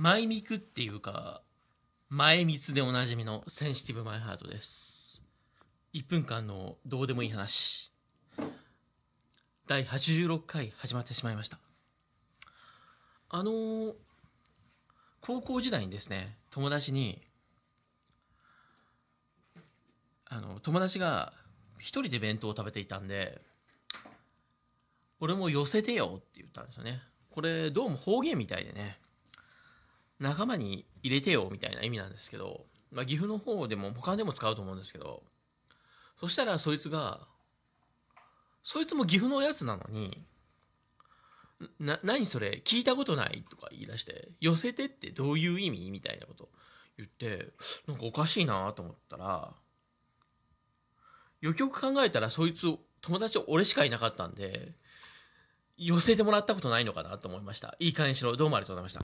前ミクっていうか、前密でおなじみのセンシティブマイハートです。1分間のどうでもいい話。第86回始まってしまいました。あのー、高校時代にですね、友達に、あの、友達が一人で弁当を食べていたんで、俺も寄せてよって言ったんですよね。これどうも方言みたいでね。仲間に入れてよみたいな意味なんですけど、まあ、岐阜の方でも他でも使うと思うんですけど、そしたらそいつが、そいつも岐阜のやつなのに、な、何それ聞いたことないとか言い出して、寄せてってどういう意味みたいなこと言って、なんかおかしいなと思ったら、よくよく考えたらそいつ、友達俺しかいなかったんで、寄せてもらったことないのかなと思いました。いい感じしろ。どうもありがとうございました。